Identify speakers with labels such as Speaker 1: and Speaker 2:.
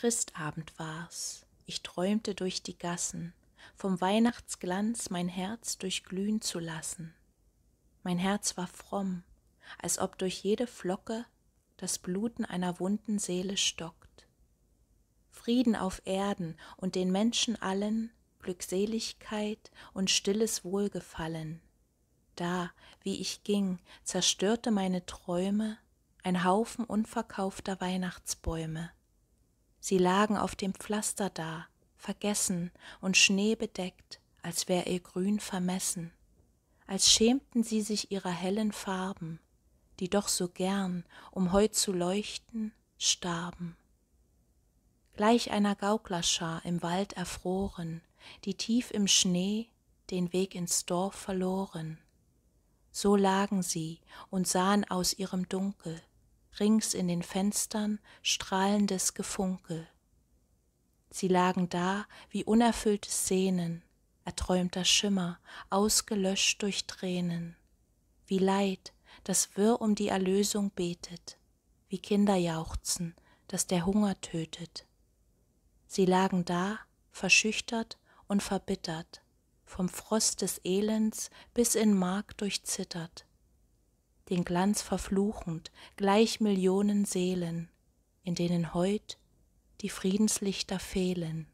Speaker 1: Christabend war's, ich träumte durch die Gassen, vom Weihnachtsglanz mein Herz durchglühen zu lassen. Mein Herz war fromm, als ob durch jede Flocke das Bluten einer wunden Seele stockt. Frieden auf Erden und den Menschen allen, Glückseligkeit und stilles Wohlgefallen. Da, wie ich ging, zerstörte meine Träume ein Haufen unverkaufter Weihnachtsbäume. Sie lagen auf dem Pflaster da, vergessen und schneebedeckt, als wär ihr Grün vermessen, als schämten sie sich ihrer hellen Farben, die doch so gern, um heut zu leuchten, starben. Gleich einer Gauklerschar im Wald erfroren, die tief im Schnee den Weg ins Dorf verloren. So lagen sie und sahen aus ihrem Dunkel, rings in den Fenstern strahlendes Gefunkel. Sie lagen da wie unerfüllte Sehnen, erträumter Schimmer, ausgelöscht durch Tränen, wie Leid, das wirr um die Erlösung betet, wie Kinder jauchzen, dass der Hunger tötet. Sie lagen da, verschüchtert und verbittert, vom Frost des Elends bis in Mark durchzittert, den Glanz verfluchend, gleich Millionen Seelen, in denen heut die Friedenslichter fehlen.